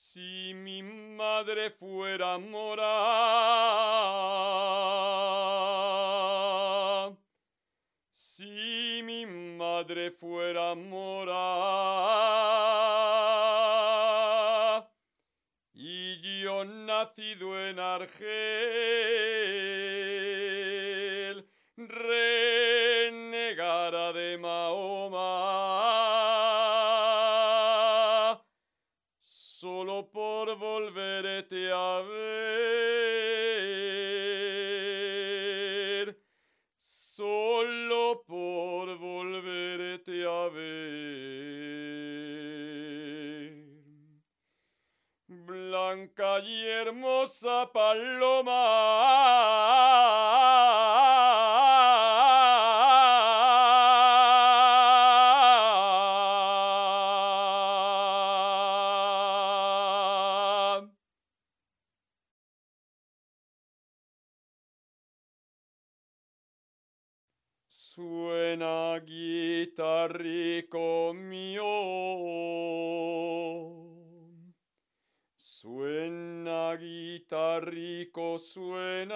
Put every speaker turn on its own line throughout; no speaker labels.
Si mi madre fuera mora, si mi madre fuera mora, y yo nacido en Argel, Blanca y hermosa paloma. rico suena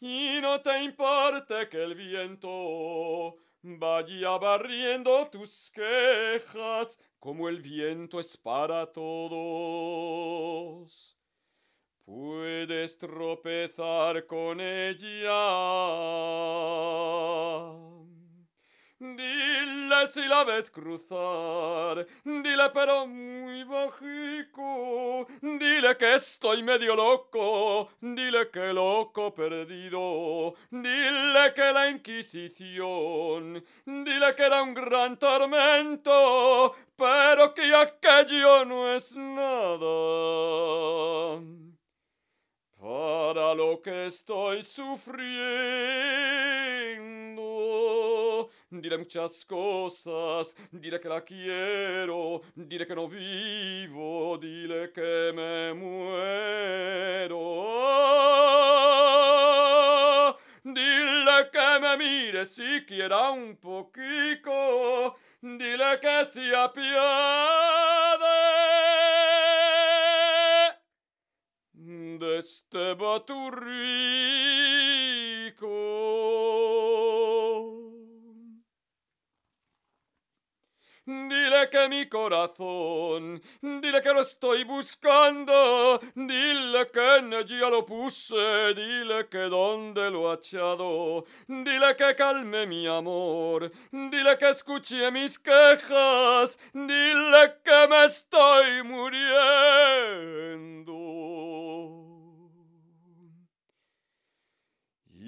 y no te importe que el viento vaya barriendo tus quejas como el viento es para todos. Puedes tropezar con ella. Dile si la ves cruzar, dile pero muy bajo que estoy medio loco, dile que loco perdido, dile que la Inquisición, dile que era un gran tormento, pero que aquello no es nada. Para lo que estoy sufriendo diré muchas cosas, dire che la quiero, dire che non vivo, diré che me muero. Dile che me mire siquiera un poquito, dile que se apiade de este baturri. mi corazón. Dile que lo estoy buscando, dile que en ella lo puse, dile que donde lo ha echado, dile que calme mi amor, dile que escuché mis quejas, dile que me estoy muriendo.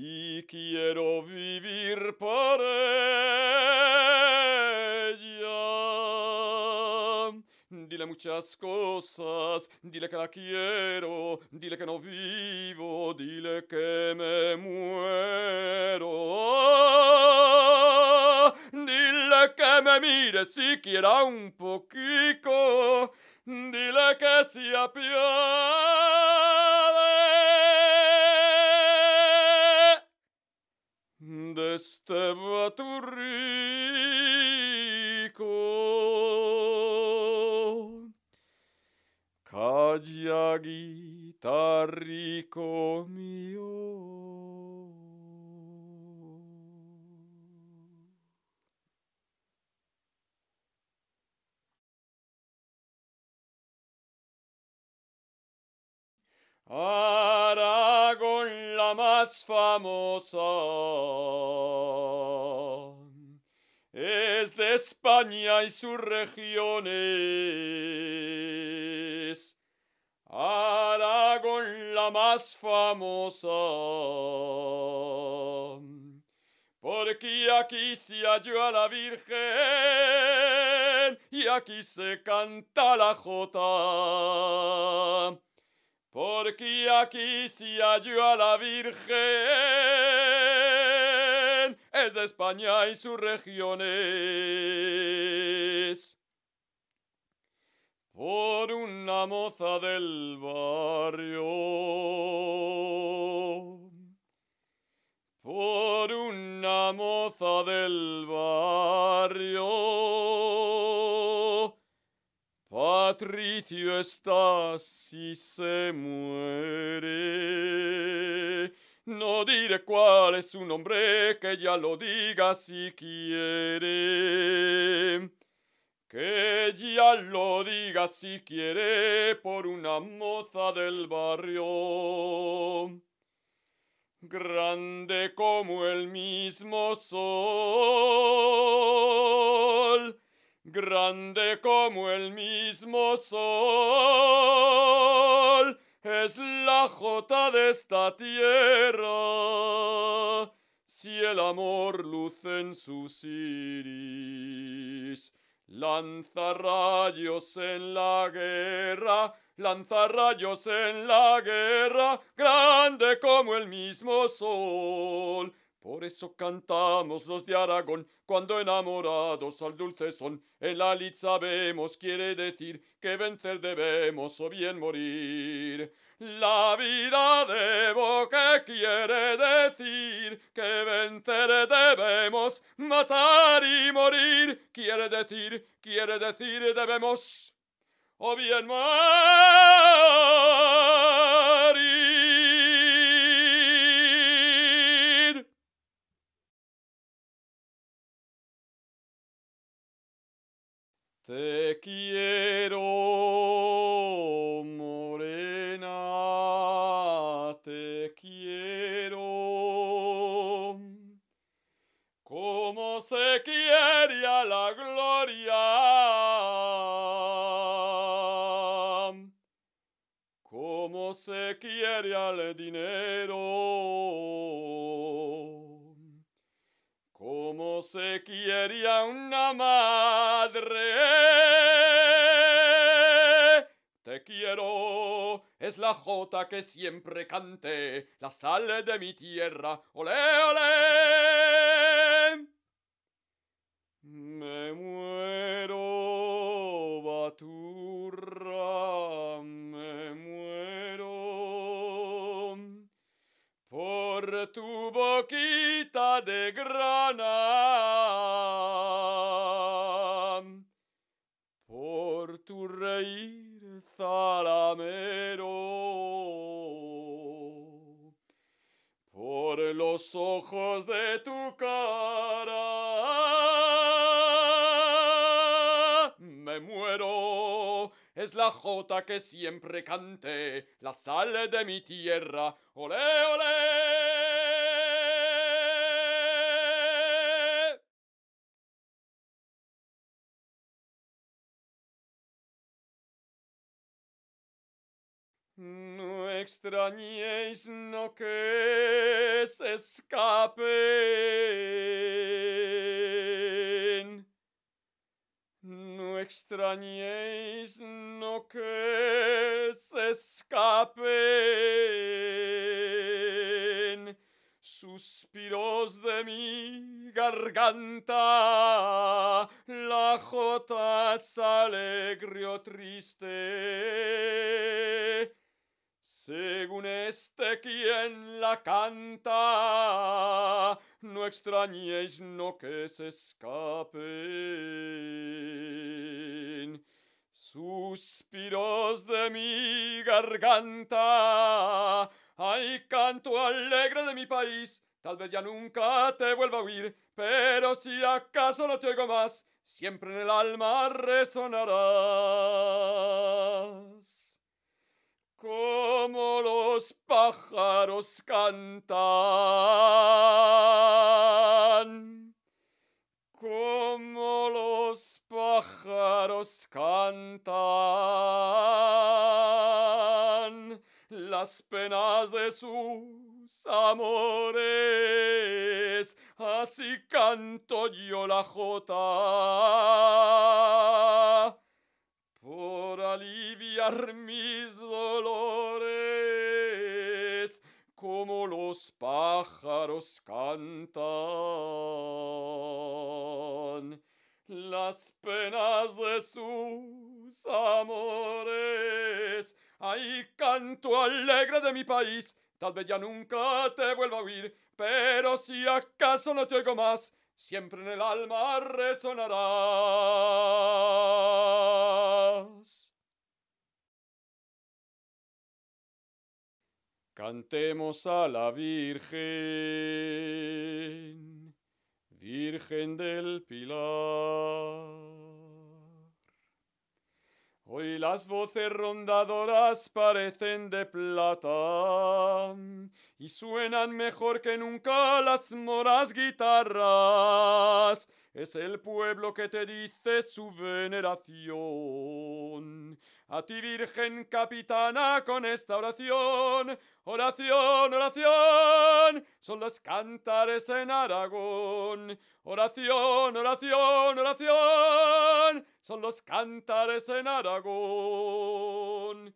Y quiero vivir por él. dile muchas cosas, dile que la quiero, dile que no vivo, dile que me muero. Dile que me mire siquiera un poquito, dile que se apiade de este baturri. guitarrico mío. Aragón la más famosa es de España y sus regiones Aragón la más famosa. Porque aquí se halló a la Virgen y aquí se canta la jota. Porque aquí se halló a la Virgen, es de España y sus regiones por una moza del barrio. Por una moza del barrio. Patricio está si se muere. No diré cuál es su nombre, que ya lo diga si quiere. Que ella lo diga si quiere por una moza del barrio. Grande como el mismo sol, grande como el mismo sol, es la jota de esta tierra. Si el amor luce en sus iris, Lanza rayos en la guerra, lanza rayos en la guerra, grande como el mismo sol. Por eso cantamos los de Aragón, cuando enamorados al dulce son. El alit sabemos quiere decir que vencer debemos o bien morir. La vida debo que quiero. quiere decir debemos. O bien más. se quiere una madre. Te quiero, es la jota que siempre canté, la sal de mi tierra, ole, ole. Me muero, Baturra, me muero por tu boquita de gran. es la jota que siempre canté, la sal de mi tierra. ole ole. No extrañéis no que se escape extrañéis, no que se escapen suspiros de mi garganta, la jota alegre o triste. Según este quien la canta, no extrañéis no que se escapen. Suspiros de mi garganta, ay canto alegre de mi país, tal vez ya nunca te vuelva a oír, pero si acaso no te oigo más, siempre en el alma resonarás como los pájaros cantan, como los pájaros cantan las penas de sus amores, así canto yo la jota por aliviar mis dolores, como los pájaros cantan las penas de sus amores. Ay, canto alegre de mi país, tal vez ya nunca te vuelva a oír, pero si acaso no te oigo más, siempre en el alma resonarás. Cantemos a la Virgen, Virgen del Pilar. Hoy las voces rondadoras parecen de plata y suenan mejor que nunca las moras guitarras es el pueblo que te dice su veneración. A ti, Virgen Capitana, con esta oración, oración, oración, son los cantares en Aragón. Oración, oración, oración, son los cántares en Aragón.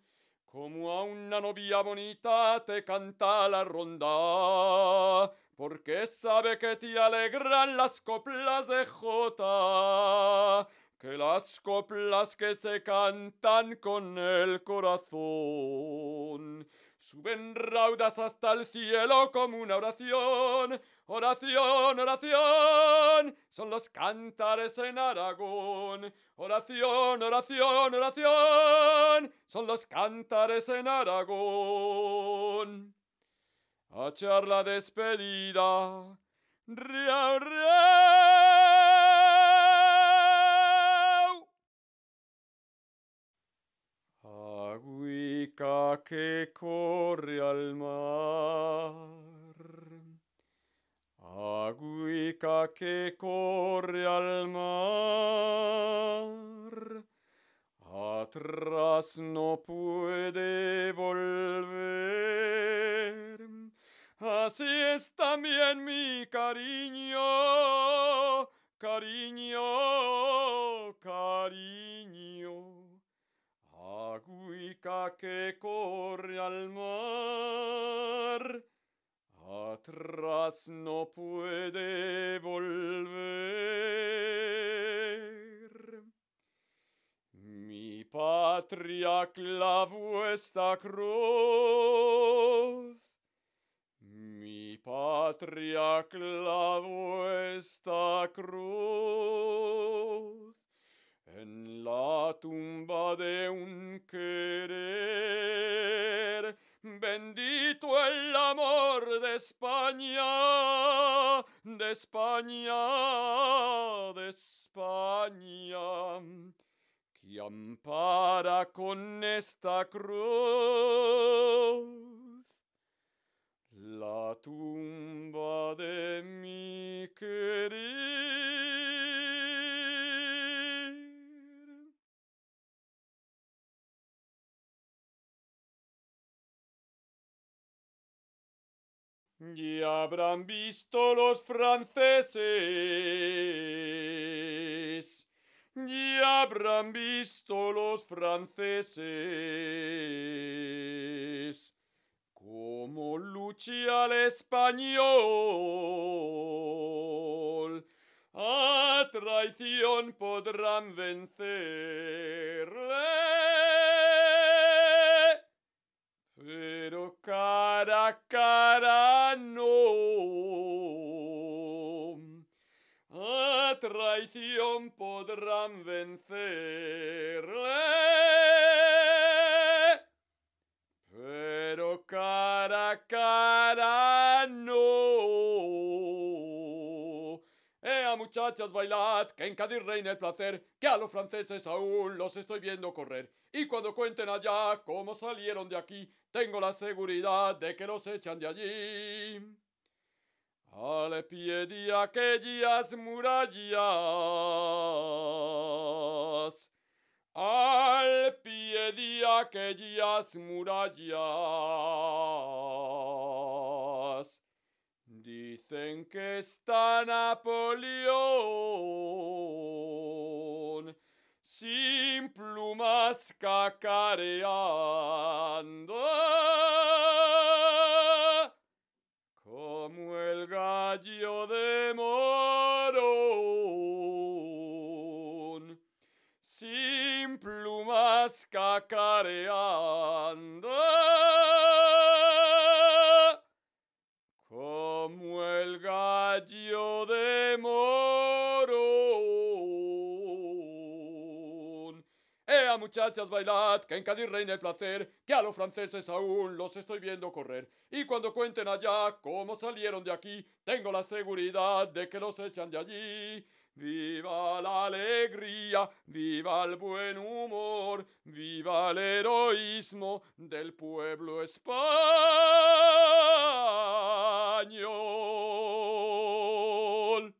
Como a una novia bonita te canta la ronda, porque sabe que te alegran las coplas de Jota, que las coplas que se cantan con el corazón. Suben raudas hasta el cielo como una oración, oración, oración. Son los cántares en Aragón, oración, oración, oración. Son los cántares en Aragón. A charla despedida, ria, ria. acqua che corre al mar. Aguica che corre al mar. Atrás no puede volver. Así es también mi cariño, cariño, cariño barca que corre al mar. Atrás no puede volver. Mi patria clavó esta cruz. Mi patria clavó esta cruz en la tumba de un que flor de España, de España, de España, que ampara con esta cruz la tumba de mi querido. Y habrán visto los franceses, y habrán visto los franceses, Como lucha al español. A traición podrán vencerle, pero cara a cara. traición podrán vencer. ¿eh? Pero cara a cara no. Ea eh, muchachas, bailad, que en Cádiz reina el placer, que a los franceses aún los estoy viendo correr. Y cuando cuenten allá cómo salieron de aquí, tengo la seguridad de que los echan de allí al pie de aquellas murallas, al pie de aquellas murallas. Dicen que está Napoleón sin plumas cacareando. Adio de moron Simplumas cacareando muchachas, bailad, que en Cádiz reina el placer, que a los franceses aún los estoy viendo correr. Y cuando cuenten allá cómo salieron de aquí, tengo la seguridad de que los echan de allí. Viva la alegría, viva el buen humor, viva el heroísmo del pueblo español.